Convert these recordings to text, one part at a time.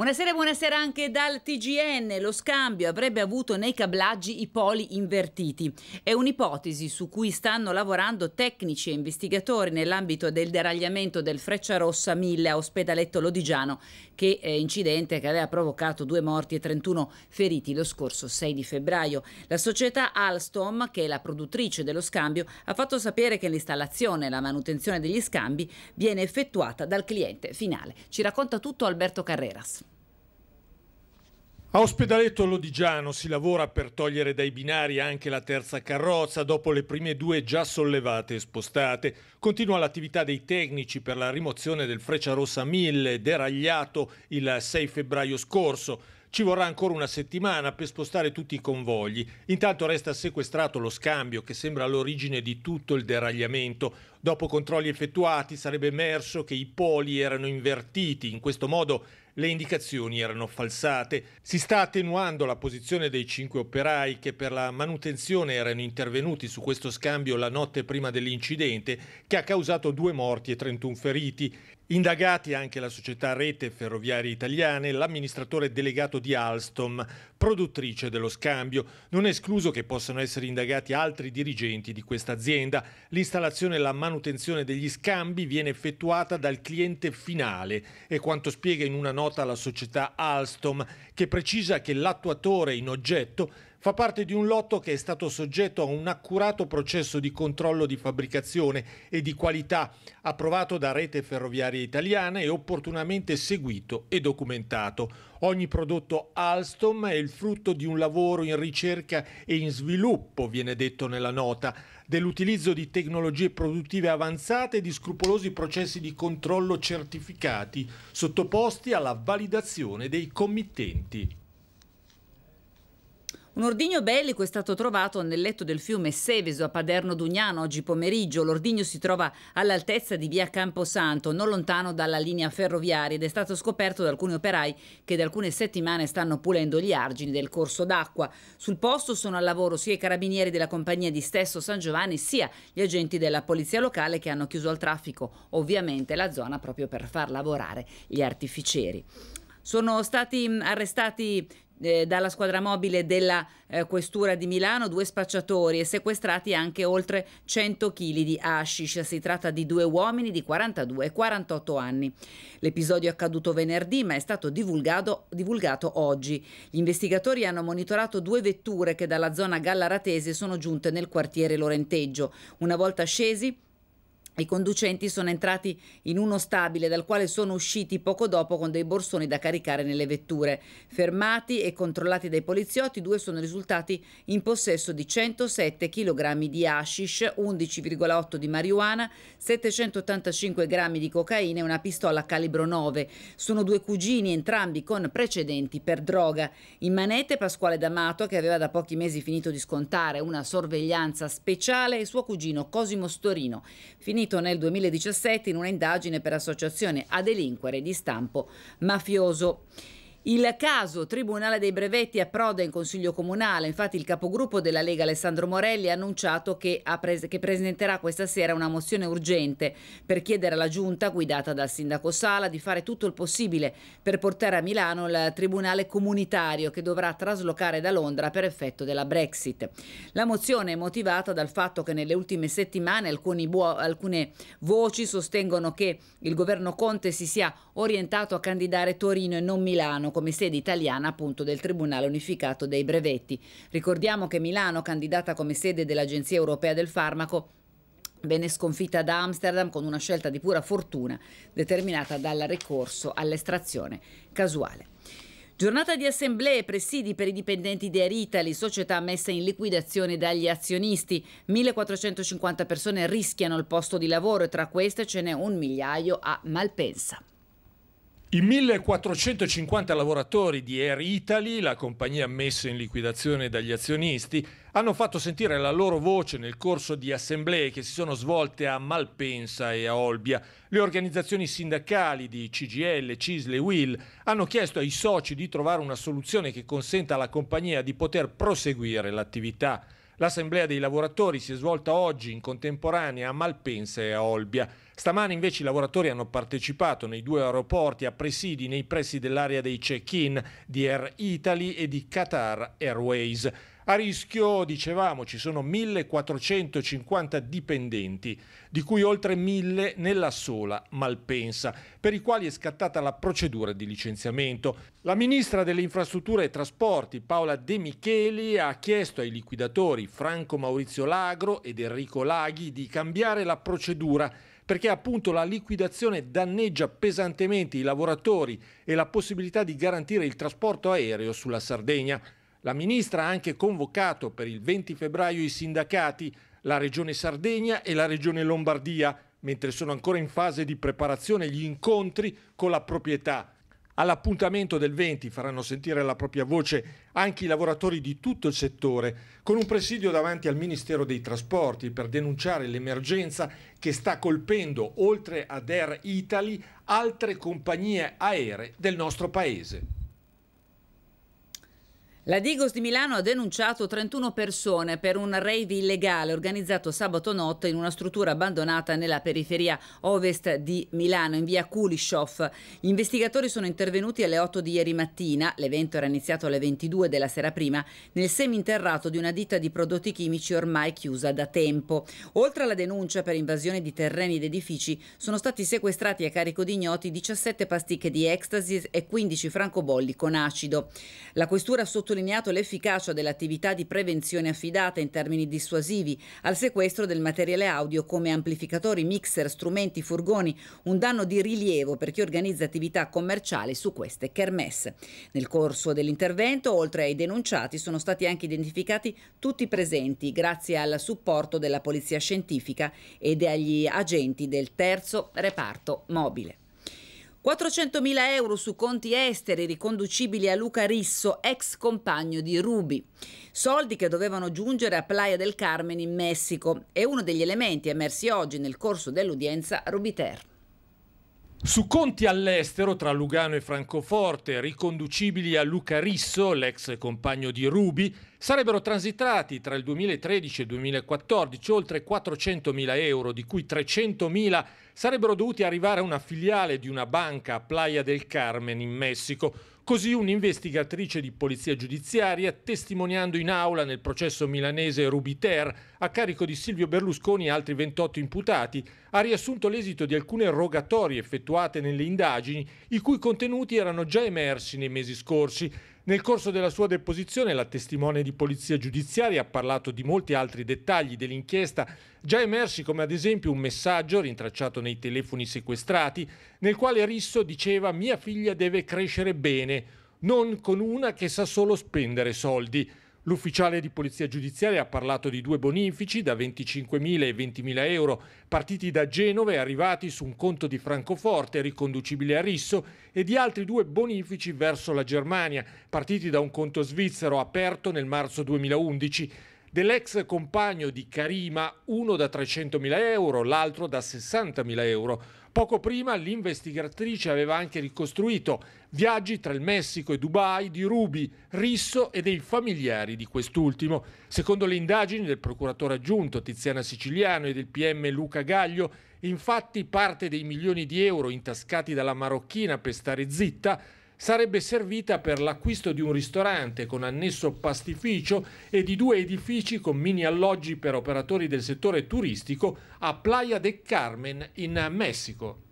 Buonasera, buonasera anche dal TGN. Lo scambio avrebbe avuto nei cablaggi i poli invertiti. È un'ipotesi su cui stanno lavorando tecnici e investigatori nell'ambito del deragliamento del Freccia Rossa 1000 a Ospedaletto Lodigiano, che è eh, incidente che aveva provocato due morti e 31 feriti lo scorso 6 di febbraio. La società Alstom, che è la produttrice dello scambio, ha fatto sapere che l'installazione e la manutenzione degli scambi viene effettuata dal cliente finale. Ci racconta tutto Alberto Carreras. A Ospedaletto Lodigiano si lavora per togliere dai binari anche la terza carrozza dopo le prime due già sollevate e spostate. Continua l'attività dei tecnici per la rimozione del Frecciarossa 1000 deragliato il 6 febbraio scorso. Ci vorrà ancora una settimana per spostare tutti i convogli. Intanto resta sequestrato lo scambio che sembra l'origine di tutto il deragliamento. Dopo controlli effettuati sarebbe emerso che i poli erano invertiti, in questo modo le indicazioni erano falsate. Si sta attenuando la posizione dei cinque operai che per la manutenzione erano intervenuti su questo scambio la notte prima dell'incidente che ha causato due morti e 31 feriti. Indagati anche la società Rete Ferroviarie Italiane, l'amministratore delegato di Alstom, produttrice dello scambio. Non è escluso che possano essere indagati altri dirigenti di questa azienda. L'installazione e la manutenzione degli scambi viene effettuata dal cliente finale È quanto spiega in una nota la società Alstom, che precisa che l'attuatore in oggetto fa parte di un lotto che è stato soggetto a un accurato processo di controllo di fabbricazione e di qualità approvato da Rete Ferroviaria Italiana e opportunamente seguito e documentato. Ogni prodotto Alstom è il frutto di un lavoro in ricerca e in sviluppo, viene detto nella nota, dell'utilizzo di tecnologie produttive avanzate e di scrupolosi processi di controllo certificati, sottoposti alla validazione dei committenti. Un ordigno bellico è stato trovato nel letto del fiume Seveso a Paderno Dugnano oggi pomeriggio. L'ordigno si trova all'altezza di via Camposanto, non lontano dalla linea ferroviaria ed è stato scoperto da alcuni operai che da alcune settimane stanno pulendo gli argini del corso d'acqua. Sul posto sono al lavoro sia i carabinieri della compagnia di Stesso San Giovanni sia gli agenti della polizia locale che hanno chiuso al traffico ovviamente la zona proprio per far lavorare gli artificieri. Sono stati arrestati eh, dalla squadra mobile della eh, Questura di Milano due spacciatori e sequestrati anche oltre 100 kg di hashish. Si tratta di due uomini di 42 e 48 anni. L'episodio è accaduto venerdì ma è stato divulgato, divulgato oggi. Gli investigatori hanno monitorato due vetture che dalla zona gallaratese sono giunte nel quartiere Lorenteggio. Una volta scesi i conducenti sono entrati in uno stabile dal quale sono usciti poco dopo con dei borsoni da caricare nelle vetture. Fermati e controllati dai poliziotti, due sono risultati in possesso di 107 kg di hashish, 11,8 di marijuana, 785 g di cocaina e una pistola calibro 9. Sono due cugini, entrambi con precedenti per droga. In manete Pasquale D'Amato, che aveva da pochi mesi finito di scontare una sorveglianza speciale, e suo cugino Cosimo Storino. Finito smentito nel 2017 in una indagine per associazione a delinquere di stampo mafioso. Il caso Tribunale dei Brevetti approda in Consiglio Comunale, infatti il capogruppo della Lega Alessandro Morelli ha annunciato che, ha pres che, presenterà questa sera una mozione urgente per chiedere alla Giunta, guidata dal Sindaco Sala, di fare tutto il possibile per portare a Milano il Tribunale Comunitario che dovrà traslocare da Londra per effetto della Brexit. La mozione è motivata dal fatto che nelle ultime settimane alcune voci sostengono che il governo Conte si sia orientato a candidare Torino e non Milano Milano come sede italiana appunto del Tribunale Unificato dei Brevetti. Ricordiamo che Milano, candidata come sede dell'Agenzia Europea del Farmaco, venne sconfitta da Amsterdam con una scelta di pura fortuna determinata dal ricorso all'estrazione casuale. Giornata di assemblee e presidi per i dipendenti di Eritali, società messa in liquidazione dagli azionisti. 1450 persone rischiano il posto di lavoro e tra queste ce n'è un migliaio a Malpensa. I 1450 lavoratori di Air Italy, la compagnia messa in liquidazione dagli azionisti, hanno fatto sentire la loro voce nel corso di assemblee che si sono svolte a Malpensa e a Olbia. Le organizzazioni sindacali di CGL, CISL e WIL hanno chiesto ai soci di trovare una soluzione che consenta alla compagnia di poter proseguire l'attività. L'assemblea dei lavoratori si è svolta oggi in contemporanea a Malpensa e a Olbia. Stamani invece i lavoratori hanno partecipato nei due aeroporti a presidi nei pressi dell'area dei check-in di Air Italy e di Qatar Airways. A rischio, dicevamo, ci sono 1450 dipendenti, di cui oltre 1000 nella sola Malpensa, per i quali è scattata la procedura di licenziamento. La ministra delle Infrastrutture e Trasporti, Paola De Micheli, ha chiesto ai liquidatori Franco Maurizio Lagro ed Enrico Laghi di cambiare la procedura perché appunto la liquidazione danneggia pesantemente i lavoratori e la possibilità di garantire il trasporto aereo sulla Sardegna. La ministra ha anche convocato per il 20 febbraio i sindacati, la Regione Sardegna e la Regione Lombardia, mentre sono ancora in fase di preparazione gli incontri con la proprietà. All'appuntamento del 20 faranno sentire la propria voce anche i lavoratori di tutto il settore, con un presidio davanti al Ministero dei Trasporti per denunciare l'emergenza che sta colpendo, oltre ad Air Italy, altre compagnie aeree del nostro Paese. La Digos di Milano ha denunciato 31 persone per un rave illegale organizzato sabato notte in una struttura abbandonata nella periferia ovest di Milano, in via Kulishov. Gli investigatori sono intervenuti alle 8 di ieri mattina, l'evento era iniziato alle 22 della sera prima, nel seminterrato di una ditta di prodotti chimici ormai chiusa da tempo. Oltre alla denuncia per invasione di terreni ed edifici, sono stati sequestrati a carico di ignoti 17 pasticche di ecstasy e 15 francobolli con acido. La questura sottolinea sottolineato l'efficacia dell'attività di prevenzione affidata in termini dissuasivi al sequestro del materiale audio come amplificatori, mixer, strumenti, furgoni, un danno di rilievo per chi organizza attività commerciali su queste kermesse. Nel corso dell'intervento, oltre ai denunciati, sono stati anche identificati tutti i presenti grazie al supporto della Polizia Scientifica e agli agenti del terzo reparto mobile. 400.000 euro su conti esteri riconducibili a Luca Risso, ex compagno di Ruby. Soldi che dovevano giungere a Playa del Carmen in Messico. È uno degli elementi emersi oggi nel corso dell'udienza a Rubiter. Su conti all'estero tra Lugano e Francoforte, riconducibili a Luca Risso, l'ex compagno di Rubi, sarebbero transitati tra il 2013 e il 2014 oltre 400.000 euro, di cui 300.000 sarebbero dovuti arrivare a una filiale di una banca a Playa del Carmen in Messico, Così un'investigatrice di polizia giudiziaria, testimoniando in aula nel processo milanese Rubiter a carico di Silvio Berlusconi e altri 28 imputati, ha riassunto l'esito di alcune rogatorie effettuate nelle indagini, i cui contenuti erano già emersi nei mesi scorsi nel corso della sua deposizione la testimone di polizia giudiziaria ha parlato di molti altri dettagli dell'inchiesta già emersi come ad esempio un messaggio rintracciato nei telefoni sequestrati nel quale Risso diceva mia figlia deve crescere bene, non con una che sa solo spendere soldi. L'ufficiale di polizia giudiziaria ha parlato di due bonifici da 25.000 e 20.000 euro partiti da Genova e arrivati su un conto di Francoforte riconducibile a Risso e di altri due bonifici verso la Germania partiti da un conto svizzero aperto nel marzo 2011 dell'ex compagno di Karima, uno da 300.000 euro, l'altro da 60.000 euro. Poco prima l'investigatrice aveva anche ricostruito viaggi tra il Messico e Dubai di Rubi, Risso e dei familiari di quest'ultimo. Secondo le indagini del procuratore aggiunto Tiziana Siciliano e del PM Luca Gaglio, infatti parte dei milioni di euro intascati dalla marocchina per stare zitta sarebbe servita per l'acquisto di un ristorante con annesso pastificio e di due edifici con mini alloggi per operatori del settore turistico a Playa de Carmen in Messico.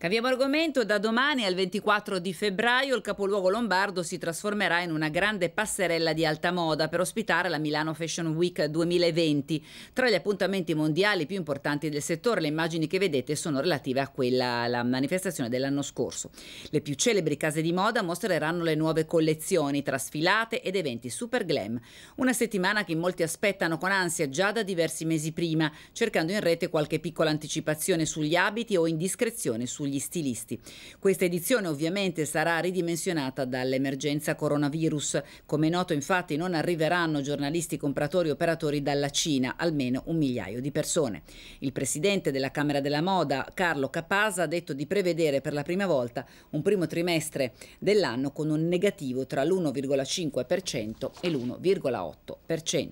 Cambiamo argomento, da domani al 24 di febbraio il capoluogo lombardo si trasformerà in una grande passerella di alta moda per ospitare la Milano Fashion Week 2020. Tra gli appuntamenti mondiali più importanti del settore le immagini che vedete sono relative a quella la manifestazione dell'anno scorso. Le più celebri case di moda mostreranno le nuove collezioni, tra sfilate ed eventi super glam. Una settimana che molti aspettano con ansia già da diversi mesi prima, cercando in rete qualche piccola anticipazione sugli abiti o indiscrezione sugli gli stilisti. Questa edizione ovviamente sarà ridimensionata dall'emergenza coronavirus. Come noto infatti non arriveranno giornalisti, compratori e operatori dalla Cina, almeno un migliaio di persone. Il presidente della Camera della Moda, Carlo Capasa, ha detto di prevedere per la prima volta un primo trimestre dell'anno con un negativo tra l'1,5% e l'1,8%.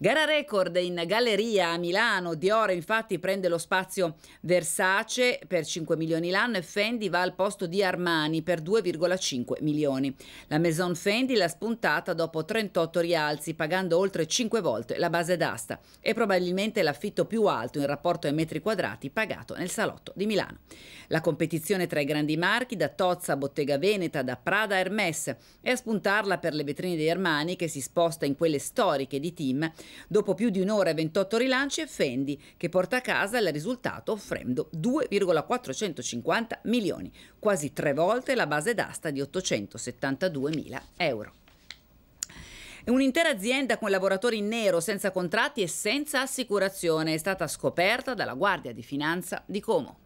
Gara record in galleria a Milano, Dior infatti prende lo spazio Versace per 5 milioni l'anno e Fendi va al posto di Armani per 2,5 milioni. La Maison Fendi l'ha spuntata dopo 38 rialzi pagando oltre 5 volte la base d'asta e probabilmente l'affitto più alto in rapporto ai metri quadrati pagato nel salotto di Milano. La competizione tra i grandi marchi da Tozza a Bottega Veneta, da Prada a Hermès è a spuntarla per le vetrine di Armani che si sposta in quelle storiche di team Dopo più di un'ora e 28 rilanci Fendi che porta a casa il risultato offrendo 2,450 milioni, quasi tre volte la base d'asta di 872 mila euro. Un'intera azienda con lavoratori in nero, senza contratti e senza assicurazione è stata scoperta dalla Guardia di Finanza di Como.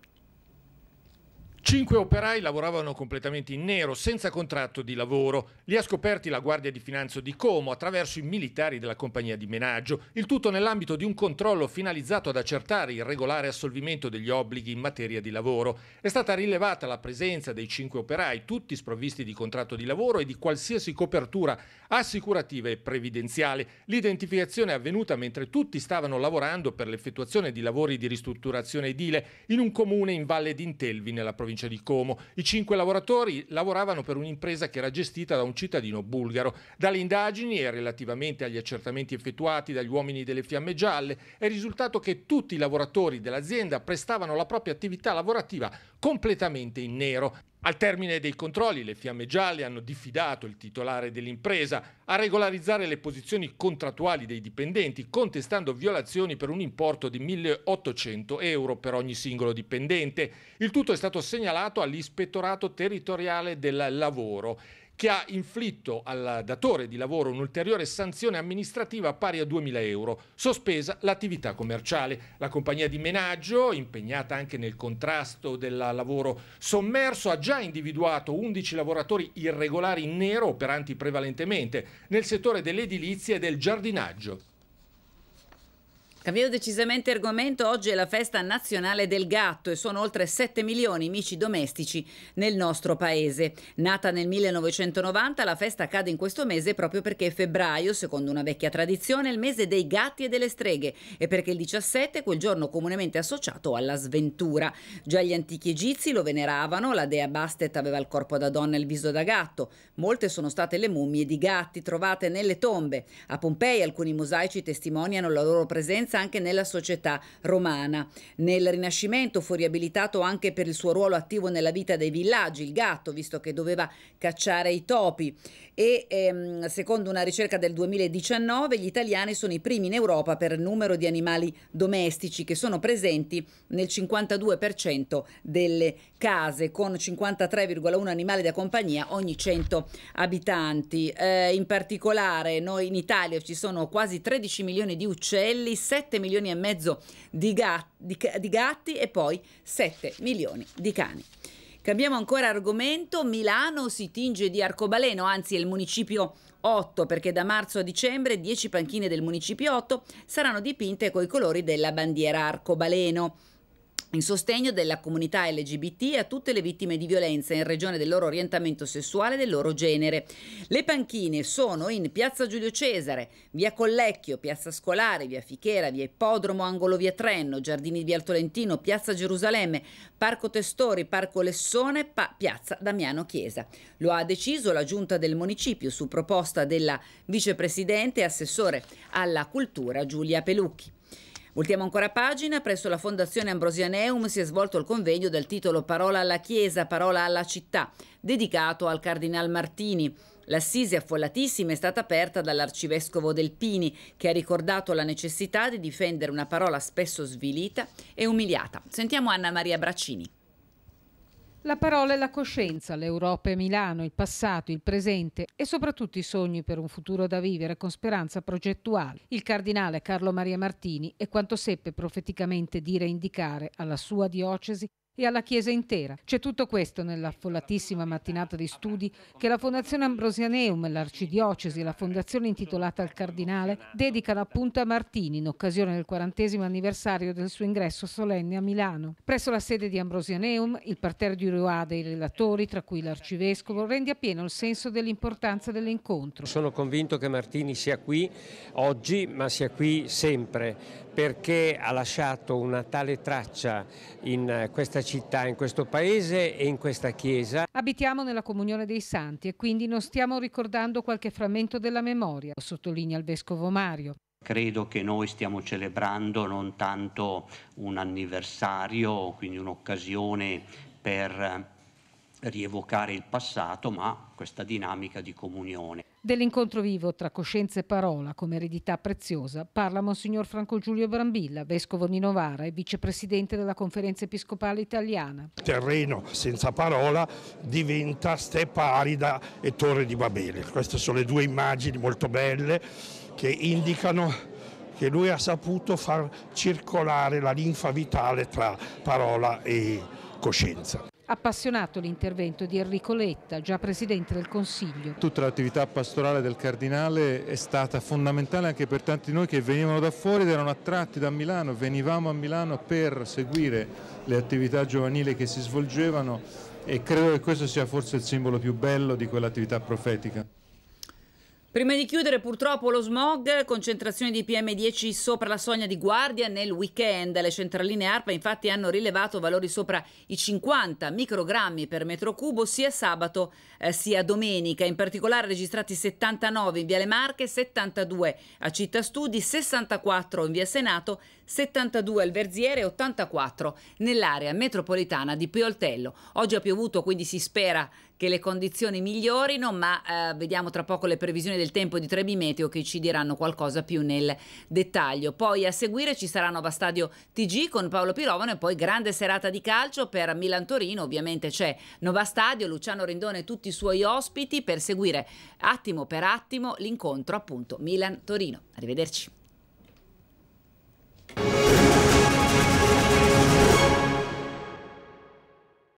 Cinque operai lavoravano completamente in nero, senza contratto di lavoro. Li ha scoperti la Guardia di Finanza di Como attraverso i militari della compagnia di menaggio, il tutto nell'ambito di un controllo finalizzato ad accertare il regolare assolvimento degli obblighi in materia di lavoro. È stata rilevata la presenza dei cinque operai, tutti sprovvisti di contratto di lavoro e di qualsiasi copertura assicurativa e previdenziale. L'identificazione è avvenuta mentre tutti stavano lavorando per l'effettuazione di lavori di ristrutturazione edile in un comune in Valle d'Intelvi, nella provincia provincia di Como. I cinque lavoratori lavoravano per un'impresa che era gestita da un cittadino bulgaro. Dalle indagini e relativamente agli accertamenti effettuati dagli uomini delle Fiamme Gialle è risultato che tutti i lavoratori dell'azienda prestavano la propria attività lavorativa completamente in nero. Al termine dei controlli le fiamme gialle hanno diffidato il titolare dell'impresa a regolarizzare le posizioni contrattuali dei dipendenti, contestando violazioni per un importo di 1.800 euro per ogni singolo dipendente. Il tutto è stato segnalato all'Ispettorato Territoriale del Lavoro che ha inflitto al datore di lavoro un'ulteriore sanzione amministrativa pari a 2.000 euro, sospesa l'attività commerciale. La compagnia di menaggio, impegnata anche nel contrasto del lavoro sommerso, ha già individuato 11 lavoratori irregolari in nero operanti prevalentemente nel settore dell'edilizia e del giardinaggio. Cambiamo decisamente argomento, oggi è la festa nazionale del gatto e sono oltre 7 milioni i mici domestici nel nostro paese. Nata nel 1990, la festa cade in questo mese proprio perché febbraio, secondo una vecchia tradizione, è il mese dei gatti e delle streghe e perché il 17 è quel giorno comunemente associato alla sventura. Già gli antichi egizi lo veneravano, la dea Bastet aveva il corpo da donna e il viso da gatto. Molte sono state le mummie di gatti trovate nelle tombe. A Pompei alcuni mosaici testimoniano la loro presenza presenza anche nella società romana. Nel Rinascimento fu riabilitato anche per il suo ruolo attivo nella vita dei villaggi, il gatto, visto che doveva cacciare i topi. E ehm, secondo una ricerca del 2019 gli italiani sono i primi in Europa per numero di animali domestici che sono presenti nel 52% delle case con 53,1 animali da compagnia ogni 100 abitanti. Eh, in particolare noi in Italia ci sono quasi 13 milioni di uccelli, 7 milioni e mezzo di gatti, di, di gatti e poi 7 milioni di cani. Cambiamo ancora argomento, Milano si tinge di arcobaleno, anzi è il municipio 8 perché da marzo a dicembre 10 panchine del municipio 8 saranno dipinte con i colori della bandiera arcobaleno in sostegno della comunità LGBT e a tutte le vittime di violenza in regione del loro orientamento sessuale e del loro genere. Le panchine sono in Piazza Giulio Cesare, Via Collecchio, Piazza Scolare, Via Fichera, Via Ippodromo, Angolo Via Trenno, Giardini di Via Tolentino, Piazza Gerusalemme, Parco Testori, Parco Lessone, pa Piazza Damiano Chiesa. Lo ha deciso la giunta del municipio su proposta della vicepresidente e assessore alla cultura Giulia Pelucchi. Voltiamo ancora pagina, presso la Fondazione Ambrosianeum si è svolto il convegno dal titolo Parola alla Chiesa, parola alla città, dedicato al Cardinal Martini. L'assise affollatissima è stata aperta dall'arcivescovo Del Pini, che ha ricordato la necessità di difendere una parola spesso svilita e umiliata. Sentiamo Anna Maria Braccini. La parola e la coscienza, l'Europa e Milano, il passato, il presente e soprattutto i sogni per un futuro da vivere con speranza progettuale. Il cardinale Carlo Maria Martini è quanto seppe profeticamente dire e indicare alla sua diocesi e alla Chiesa intera. C'è tutto questo nell'affollatissima mattinata di studi che la Fondazione Ambrosianeum, l'Arcidiocesi e la Fondazione intitolata al Cardinale dedicano appunto a Martini in occasione del quarantesimo anniversario del suo ingresso solenne a Milano. Presso la sede di Ambrosianeum, il parterre di Roade dei relatori, tra cui l'Arcivescovo, rende appieno il senso dell'importanza dell'incontro. Sono convinto che Martini sia qui oggi, ma sia qui sempre, perché ha lasciato una tale traccia in questa città, in questo paese e in questa chiesa. Abitiamo nella comunione dei santi e quindi non stiamo ricordando qualche frammento della memoria, sottolinea il vescovo Mario. Credo che noi stiamo celebrando non tanto un anniversario, quindi un'occasione per rievocare il passato, ma questa dinamica di comunione. Dell'incontro vivo tra coscienza e parola come eredità preziosa parla Monsignor Franco Giulio Brambilla, vescovo di Novara e vicepresidente della Conferenza Episcopale Italiana. Terreno senza parola diventa steppa arida e torre di Babele. Queste sono le due immagini molto belle che indicano che lui ha saputo far circolare la linfa vitale tra parola e coscienza. Appassionato l'intervento di Enrico Letta, già Presidente del Consiglio. Tutta l'attività pastorale del Cardinale è stata fondamentale anche per tanti di noi che venivano da fuori ed erano attratti da Milano, venivamo a Milano per seguire le attività giovanili che si svolgevano e credo che questo sia forse il simbolo più bello di quell'attività profetica. Prima di chiudere, purtroppo lo smog, concentrazione di PM10 sopra la soglia di guardia nel weekend. Le centraline ARPA infatti hanno rilevato valori sopra i 50 microgrammi per metro cubo sia sabato eh, sia domenica. In particolare registrati 79 in Via Le Marche, 72 a Città Studi, 64 in Via Senato, 72 al Verziere e 84 nell'area metropolitana di Pioltello. Oggi ha piovuto, quindi si spera che le condizioni migliorino, ma eh, vediamo tra poco le previsioni del tempo di Trebimeteo che ci diranno qualcosa più nel dettaglio. Poi a seguire ci saranno Stadio TG con Paolo Pirovano e poi grande serata di calcio per Milan Torino, ovviamente c'è Nova Stadio, Luciano Rindone e tutti i suoi ospiti per seguire attimo per attimo l'incontro appunto Milan Torino. Arrivederci. you